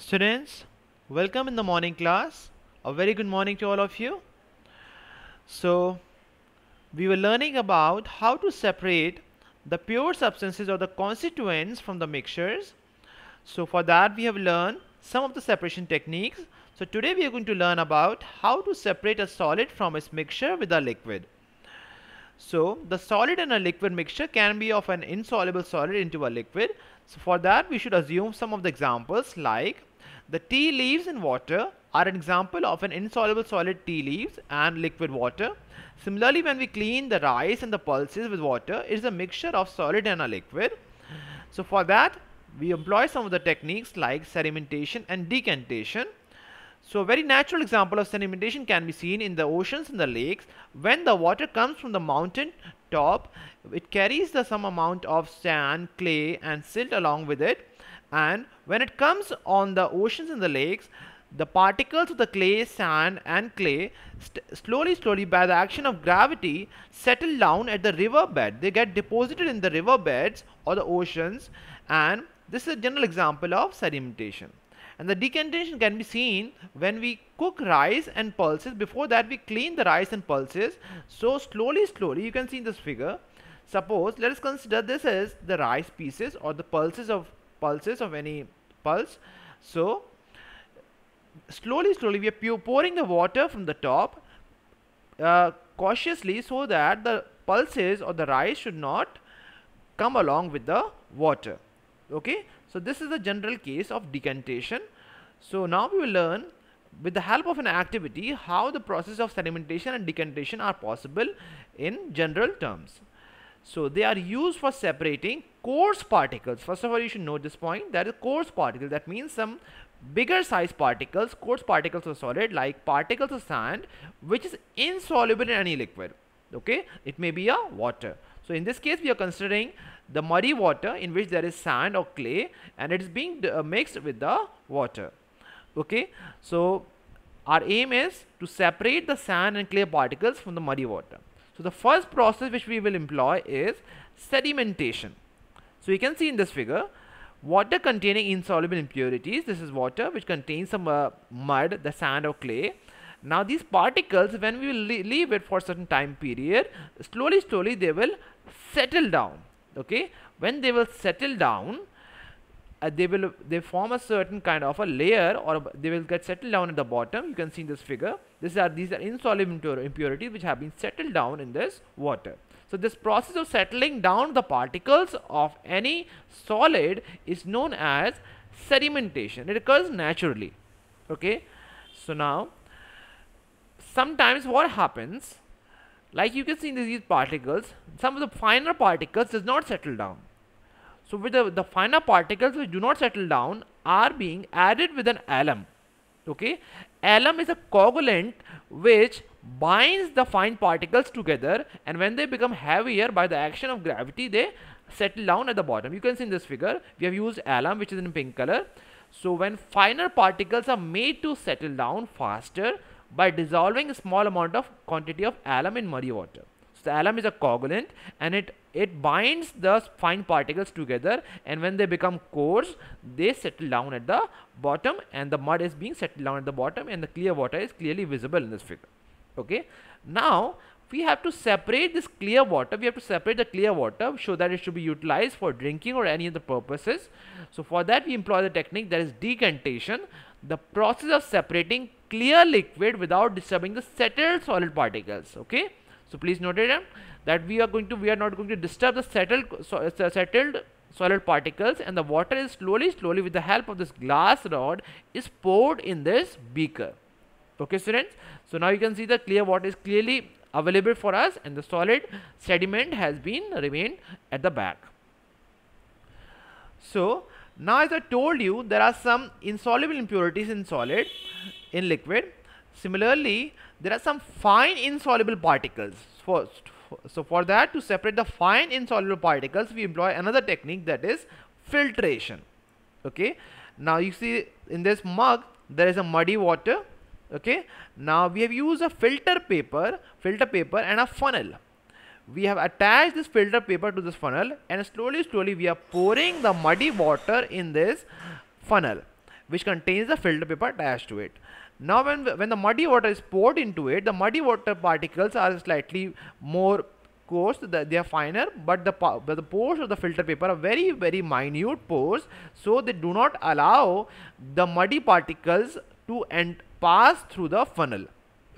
Students, welcome in the morning class. A very good morning to all of you. So, we were learning about how to separate the pure substances or the constituents from the mixtures. So, for that we have learned some of the separation techniques. So, today we are going to learn about how to separate a solid from its mixture with a liquid. So, the solid and a liquid mixture can be of an insoluble solid into a liquid. So, for that we should assume some of the examples like the tea leaves in water are an example of an insoluble solid tea leaves and liquid water. Similarly, when we clean the rice and the pulses with water, it is a mixture of solid and a liquid. So for that, we employ some of the techniques like sedimentation and decantation. So a very natural example of sedimentation can be seen in the oceans and the lakes. When the water comes from the mountain top, it carries the some amount of sand, clay and silt along with it and when it comes on the oceans and the lakes the particles of the clay sand and clay slowly slowly by the action of gravity settle down at the riverbed they get deposited in the riverbeds or the oceans and this is a general example of sedimentation and the decantation can be seen when we cook rice and pulses before that we clean the rice and pulses so slowly slowly you can see in this figure suppose let us consider this as the rice pieces or the pulses of pulses of any pulse so slowly slowly we are pouring the water from the top uh, cautiously so that the pulses or the rice should not come along with the water okay so this is the general case of decantation so now we will learn with the help of an activity how the process of sedimentation and decantation are possible in general terms so they are used for separating coarse particles. First of all, you should know this point. That is coarse particles That means some bigger size particles, coarse particles of solid like particles of sand, which is insoluble in any liquid. Okay, it may be a water. So in this case, we are considering the muddy water in which there is sand or clay and it is being uh, mixed with the water. Okay, so our aim is to separate the sand and clay particles from the muddy water. So the first process which we will employ is sedimentation. So you can see in this figure, water containing insoluble impurities. This is water which contains some uh, mud, the sand or clay. Now these particles, when we leave it for a certain time period, slowly, slowly they will settle down. Okay, when they will settle down, uh, they will they form a certain kind of a layer or they will get settled down at the bottom you can see in this figure these are these are insoluble impurities which have been settled down in this water so this process of settling down the particles of any solid is known as sedimentation it occurs naturally okay so now sometimes what happens like you can see in these particles some of the finer particles does not settle down so with the, the finer particles which do not settle down are being added with an alum. Okay, alum is a coagulant which binds the fine particles together and when they become heavier by the action of gravity they settle down at the bottom. You can see in this figure we have used alum which is in pink color. So when finer particles are made to settle down faster by dissolving a small amount of quantity of alum in muddy water. So alum is a coagulant and it, it binds the fine particles together and when they become coarse, they settle down at the bottom and the mud is being settled down at the bottom and the clear water is clearly visible in this figure. Okay. Now, we have to separate this clear water we have to separate the clear water so that it should be utilized for drinking or any other purposes so for that we employ the technique that is decantation the process of separating clear liquid without disturbing the settled solid particles okay so please note it that we are going to we are not going to disturb the settled so, uh, settled solid particles and the water is slowly slowly with the help of this glass rod is poured in this beaker okay students so now you can see the clear water is clearly available for us and the solid sediment has been remained at the back so now as i told you there are some insoluble impurities in solid in liquid Similarly, there are some fine insoluble particles. First, so for that to separate the fine insoluble particles, we employ another technique that is filtration. Okay. Now you see in this mug, there is a muddy water. Okay. Now we have used a filter paper, filter paper and a funnel. We have attached this filter paper to this funnel and slowly, slowly we are pouring the muddy water in this funnel which contains the filter paper attached to it. Now when, when the muddy water is poured into it, the muddy water particles are slightly more coarse, they are finer, but the, but the pores of the filter paper are very, very minute pores. So they do not allow the muddy particles to pass through the funnel.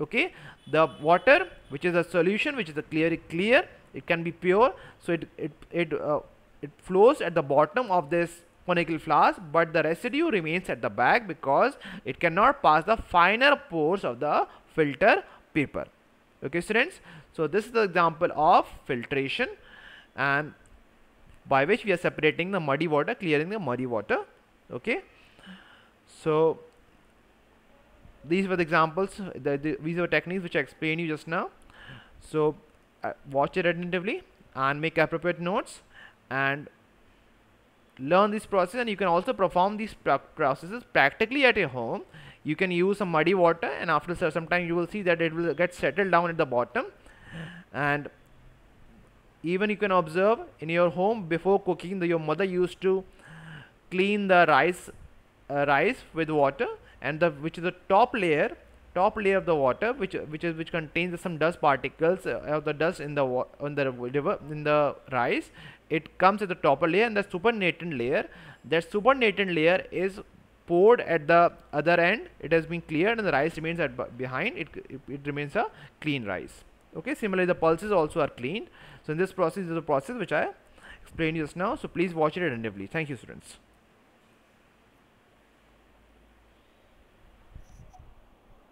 Okay, the water which is a solution which is a clear clear it can be pure so it it it, uh, it flows at the bottom of this conical flask but the residue remains at the back because it cannot pass the finer pores of the filter paper okay students so this is the example of filtration and by which we are separating the muddy water clearing the muddy water okay so these were the examples the, the, these were techniques which I explained you just now so uh, watch it attentively and make appropriate notes and learn this process and you can also perform these processes practically at your home you can use some muddy water and after some time you will see that it will get settled down at the bottom and even you can observe in your home before cooking the, your mother used to clean the rice uh, rice with water and the which is the top layer top layer of the water which which is which contains some dust particles uh, of the dust in the on the river in the rice it comes at the top layer and the supernatant layer that supernatant layer is poured at the other end it has been cleared and the rice remains at behind it, it, it remains a clean rice okay similarly the pulses also are cleaned so in this process is a process which i explained just now so please watch it attentively thank you students